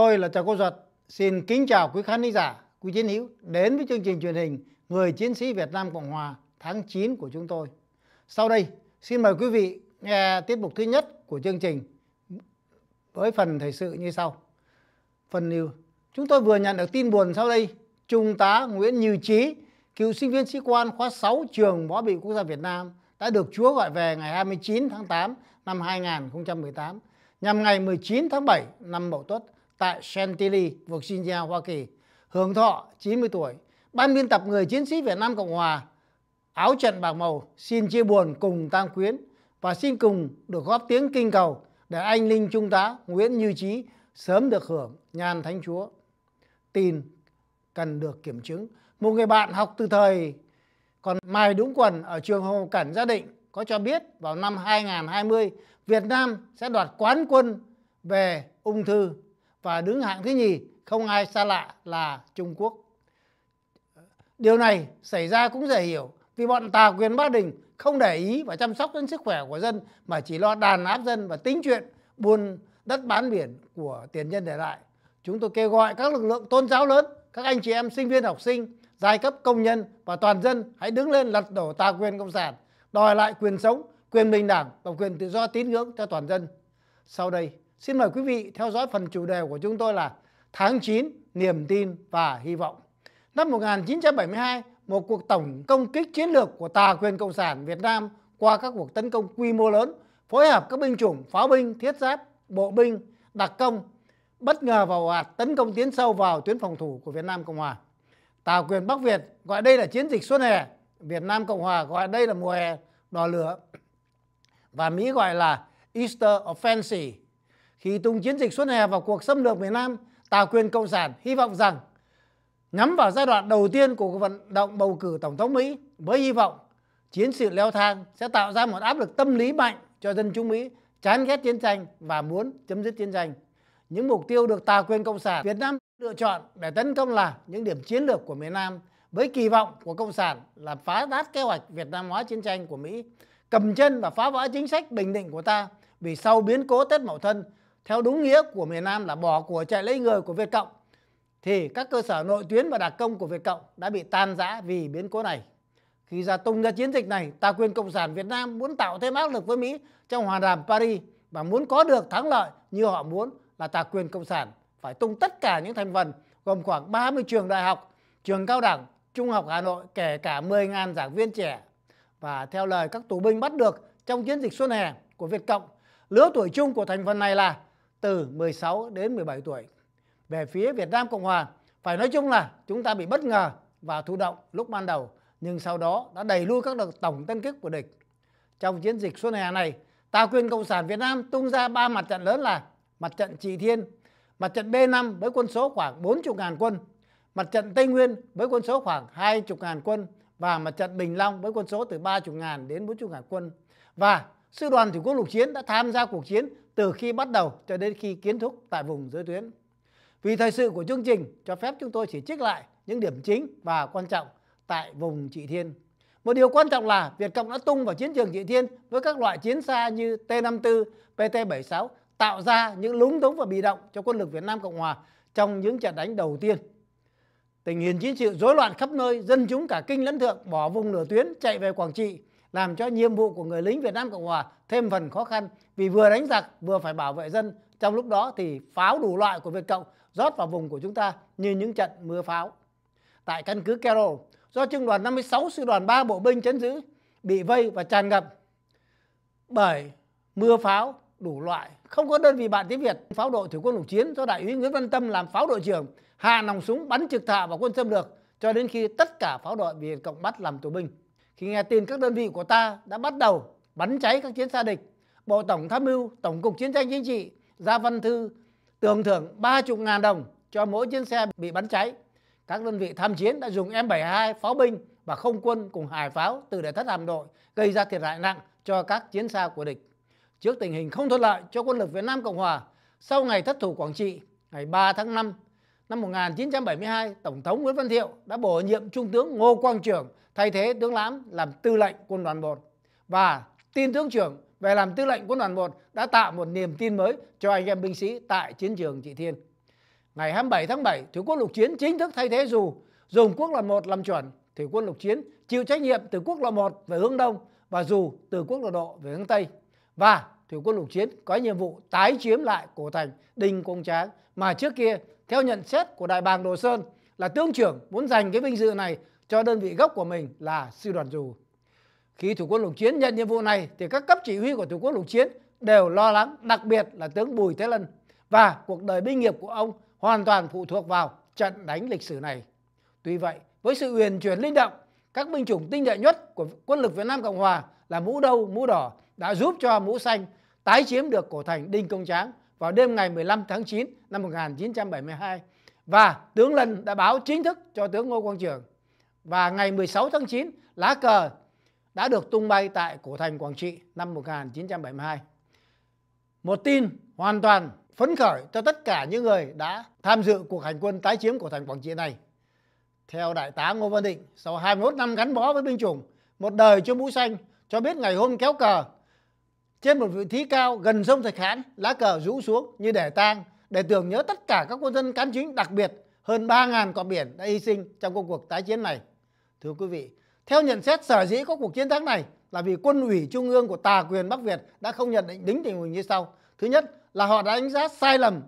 Tôi là Trà Cô Duật, xin kính chào quý khán giả, quý chiến hữu đến với chương trình truyền hình Người Chiến sĩ Việt Nam Cộng Hòa tháng 9 của chúng tôi. Sau đây, xin mời quý vị nghe tiết mục thứ nhất của chương trình với phần thời sự như sau. Phần như chúng tôi vừa nhận được tin buồn sau đây, Trung tá Nguyễn Như Trí, cựu sinh viên sĩ quan khóa 6 trường Võ bị Quốc gia Việt Nam đã được Chúa gọi về ngày 29 tháng 8 năm 2018 nhằm ngày 19 tháng 7 năm Mậu Tuất tại Chantilly, Virginia, Hoa Kỳ, hưởng thọ 90 tuổi. Ban biên tập Người Chiến sĩ Việt Nam Cộng Hòa, áo trận bạc màu xin chia buồn cùng tang quyến và xin cùng được góp tiếng kinh cầu để anh linh trung tá Nguyễn Như Chí sớm được hưởng nhàn thánh chúa. Tin cần được kiểm chứng. Một người bạn học từ thời còn mài đúng quần ở trường Hồ Cẩn Gia Định có cho biết vào năm 2020 Việt Nam sẽ đoạt quán quân về ung thư và đứng hạng thứ nhì không ai xa lạ là Trung Quốc. Điều này xảy ra cũng dễ hiểu vì bọn tà quyền Ba Đình không để ý và chăm sóc đến sức khỏe của dân mà chỉ lo đàn áp dân và tính chuyện buôn đất bán biển của tiền nhân để lại. Chúng tôi kêu gọi các lực lượng tôn giáo lớn, các anh chị em sinh viên học sinh, giai cấp công nhân và toàn dân hãy đứng lên lật đổ tà quyền cộng sản, đòi lại quyền sống, quyền bình đẳng và quyền tự do tín ngưỡng cho toàn dân. Sau đây, Xin mời quý vị theo dõi phần chủ đề của chúng tôi là Tháng 9, niềm tin và hy vọng. Năm 1972, một cuộc tổng công kích chiến lược của tà quyền Cộng sản Việt Nam qua các cuộc tấn công quy mô lớn, phối hợp các binh chủng, pháo binh, thiết giáp, bộ binh, đặc công, bất ngờ vào hoạt tấn công tiến sâu vào tuyến phòng thủ của Việt Nam Cộng Hòa. Tà quyền Bắc Việt gọi đây là chiến dịch xuân hè, Việt Nam Cộng Hòa gọi đây là mùa hè đỏ lửa và Mỹ gọi là Easter Offensive khi tung chiến dịch xuân hè vào cuộc xâm lược miền Nam tà quyền Cộng sản hy vọng rằng nhắm vào giai đoạn đầu tiên của vận động bầu cử Tổng thống Mỹ với hy vọng chiến sự leo thang sẽ tạo ra một áp lực tâm lý mạnh cho dân chúng Mỹ chán ghét chiến tranh và muốn chấm dứt chiến tranh. Những mục tiêu được tà quyền Cộng sản Việt Nam lựa chọn để tấn công là những điểm chiến lược của miền Nam với kỳ vọng của Cộng sản là phá đát kế hoạch Việt Nam hóa chiến tranh của Mỹ, cầm chân và phá vỡ chính sách bình định của ta vì sau biến cố Tết Mậu Thân theo đúng nghĩa của miền Nam là bỏ của chạy lấy người của Việt Cộng thì các cơ sở nội tuyến và đặc công của Việt Cộng đã bị tan rã vì biến cố này. Khi ra tung ra chiến dịch này, ta quyền Cộng sản Việt Nam muốn tạo thêm áp lực với Mỹ trong hòa đàm Paris và muốn có được thắng lợi như họ muốn là tà quyền Cộng sản phải tung tất cả những thành phần gồm khoảng 30 trường đại học, trường cao đẳng, trung học Hà Nội kể cả 10.000 giảng viên trẻ. Và theo lời các tù binh bắt được trong chiến dịch xuân hè của Việt Cộng, lứa tuổi chung của thành phần này là từ 16 đến 17 tuổi. Về phía Việt Nam Cộng Hòa, phải nói chung là chúng ta bị bất ngờ và thụ động lúc ban đầu, nhưng sau đó đã đẩy lui các đợt tổng tấn kích của địch. Trong chiến dịch xuân hè này, Tào quyền Cộng sản Việt Nam tung ra ba mặt trận lớn là mặt trận Trị Thiên, mặt trận B5 với quân số khoảng 40.000 quân, mặt trận Tây Nguyên với quân số khoảng 20.000 quân và mặt trận Bình Long với quân số từ 30.000 đến 40.000 quân. Và Sư đoàn Thủy quân lục chiến đã tham gia cuộc chiến từ khi bắt đầu cho đến khi kiến thúc tại vùng giới tuyến. Vì thời sự của chương trình cho phép chúng tôi chỉ trích lại những điểm chính và quan trọng tại vùng Trị Thiên. Một điều quan trọng là Việt Cộng đã tung vào chiến trường Trị Thiên với các loại chiến xa như T-54, PT-76 tạo ra những lúng túng và bị động cho quân lực Việt Nam Cộng Hòa trong những trận đánh đầu tiên. Tình hình chiến sự rối loạn khắp nơi, dân chúng cả kinh lẫn thượng bỏ vùng nửa tuyến chạy về Quảng Trị làm cho nhiệm vụ của người lính Việt Nam Cộng Hòa thêm phần khó khăn vì vừa đánh giặc vừa phải bảo vệ dân. Trong lúc đó thì pháo đủ loại của Việt Cộng rót vào vùng của chúng ta như những trận mưa pháo. Tại căn cứ Kero, do trung đoàn 56 sư đoàn 3 bộ binh chấn giữ bị vây và tràn ngập bởi mưa pháo đủ loại không có đơn vị bạn tiếng Việt pháo đội thủy quân lục chiến do đại úy Nguyễn Văn Tâm làm pháo đội trưởng hạ nòng súng bắn trực thạ vào quân xâm lược cho đến khi tất cả pháo đội bị Việt cộng bắt làm tù binh khi nghe tin các đơn vị của ta đã bắt đầu bắn cháy các chiến xa địch, Bộ Tổng Tham mưu Tổng cục Chiến tranh Chính trị ra văn thư tưởng thưởng 30 ngàn đồng cho mỗi chiến xe bị bắn cháy. Các đơn vị tham chiến đã dùng M72 pháo binh và không quân cùng hải pháo từ để thất hạm đội gây ra thiệt hại nặng cho các chiến xa của địch. Trước tình hình không thuận lợi cho quân lực Việt Nam Cộng Hòa, sau ngày thất thủ Quảng Trị ngày 3 tháng 5 năm 1972, Tổng thống Nguyễn Văn Thiệu đã bổ nhiệm Trung tướng Ngô Quang Trường thay thế tướng Lãm làm tư lệnh quân đoàn 1 và tin tướng trưởng về làm tư lệnh quân đoàn 1 đã tạo một niềm tin mới cho anh em binh sĩ tại chiến trường Trị Thiên. Ngày 27 tháng 7, Thủy quân lục chiến chính thức thay thế dù dùng quốc đoàn 1 làm chuẩn, Thủy quân lục chiến chịu trách nhiệm từ quốc lộ 1 về hướng đông và dù từ quốc lộ độ về hướng tây. Và Thủy quân lục chiến có nhiệm vụ tái chiếm lại cổ thành Đinh Công Tráng mà trước kia theo nhận xét của Đại bàng Đồ Sơn là tướng trưởng muốn giành cái vinh dự này cho đơn vị gốc của mình là sư đoàn dù. Khi Thủ quân Lục Chiến nhận nhiệm vụ này thì các cấp chỉ huy của Thủ quân Lục Chiến đều lo lắng, đặc biệt là tướng Bùi Thế Lân và cuộc đời binh nghiệp của ông hoàn toàn phụ thuộc vào trận đánh lịch sử này. Tuy vậy, với sự uyển chuyển linh động, các binh chủng tinh nhuệ nhất của quân lực Việt Nam Cộng Hòa là mũ đâu, mũ đỏ đã giúp cho mũ xanh tái chiếm được cổ thành Đinh Công Tráng vào đêm ngày 15 tháng 9 năm 1972 và tướng Lân đã báo chính thức cho tướng Ngô Quang Trường và ngày 16 tháng 9 lá cờ đã được tung bay tại cổ thành Quảng Trị năm 1972. Một tin hoàn toàn phấn khởi cho tất cả những người đã tham dự cuộc hành quân tái chiếm cổ thành Quảng Trị này. Theo Đại tá Ngô Văn Định, sau 21 năm gắn bó với binh chủng, một đời cho mũ xanh, cho biết ngày hôm kéo cờ trên một vị trí cao gần sông Thạch Hãn, lá cờ rũ xuống như để tang để tưởng nhớ tất cả các quân dân cán chính, đặc biệt hơn 3.000 con biển đã hy sinh trong công cuộc tái chiến này. Thưa quý vị, theo nhận xét sở dĩ có cuộc chiến thắng này là vì quân ủy trung ương của tà quyền Bắc Việt đã không nhận định đúng tình hình như sau. Thứ nhất là họ đã đánh giá sai lầm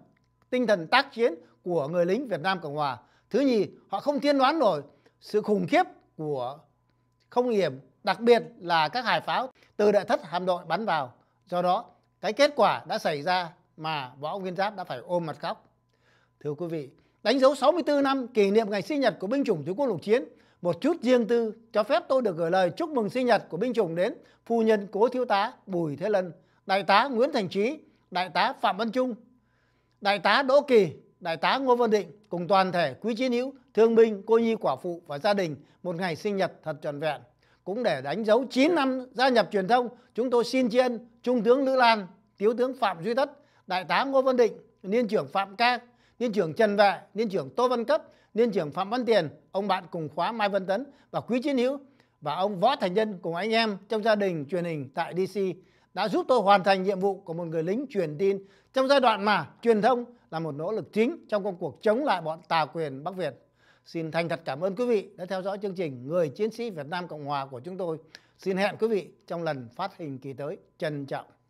tinh thần tác chiến của người lính Việt Nam Cộng Hòa. Thứ nhì, họ không tiên đoán nổi sự khủng khiếp của không hiểm, đặc biệt là các hải pháo từ đại thất hàm đội bắn vào. Do đó, cái kết quả đã xảy ra mà Võ Nguyên Giáp đã phải ôm mặt khóc. Thưa quý vị, đánh dấu 64 năm kỷ niệm ngày sinh nhật của binh chủng Thủy quân lục chiến, một chút riêng tư cho phép tôi được gửi lời chúc mừng sinh nhật của binh chủng đến phu nhân cố thiếu tá Bùi Thế Lân, đại tá Nguyễn Thành Trí, đại tá Phạm Văn Trung, đại tá Đỗ Kỳ, đại tá Ngô Văn Định cùng toàn thể quý chiến hữu, thương binh, cô nhi quả phụ và gia đình một ngày sinh nhật thật tròn vẹn. Cũng để đánh dấu 9 năm gia nhập truyền thông, chúng tôi xin tri ân Trung tướng Lữ Lan, Thiếu tướng Phạm Duy Tất, Đại tá Ngô Văn Định, Niên trưởng Phạm Ca, Niên trưởng Trần Vệ, Niên trưởng Tô Văn Cấp, Niên trưởng Phạm Văn Tiền, ông bạn cùng khóa Mai Văn Tấn và Quý Chiến Hữu và ông Võ Thành Nhân cùng anh em trong gia đình truyền hình tại DC đã giúp tôi hoàn thành nhiệm vụ của một người lính truyền tin trong giai đoạn mà truyền thông là một nỗ lực chính trong công cuộc chống lại bọn tà quyền Bắc Việt. Xin thành thật cảm ơn quý vị đã theo dõi chương trình Người Chiến sĩ Việt Nam Cộng Hòa của chúng tôi. Xin hẹn quý vị trong lần phát hình kỳ tới. Trân trọng.